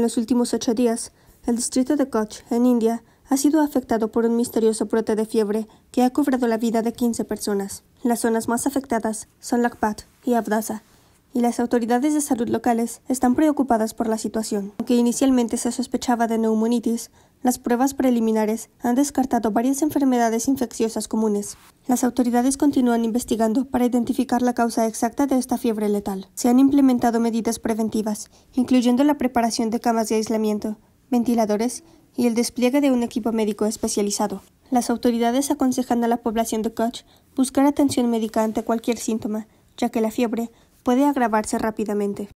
en los últimos ocho días, el distrito de Koch, en India, ha sido afectado por un misterioso brote de fiebre que ha cobrado la vida de 15 personas. Las zonas más afectadas son Lakpat y Abdasa, y las autoridades de salud locales están preocupadas por la situación. Aunque inicialmente se sospechaba de neumonitis, las pruebas preliminares han descartado varias enfermedades infecciosas comunes. Las autoridades continúan investigando para identificar la causa exacta de esta fiebre letal. Se han implementado medidas preventivas, incluyendo la preparación de camas de aislamiento, ventiladores y el despliegue de un equipo médico especializado. Las autoridades aconsejan a la población de Koch buscar atención médica ante cualquier síntoma, ya que la fiebre puede agravarse rápidamente.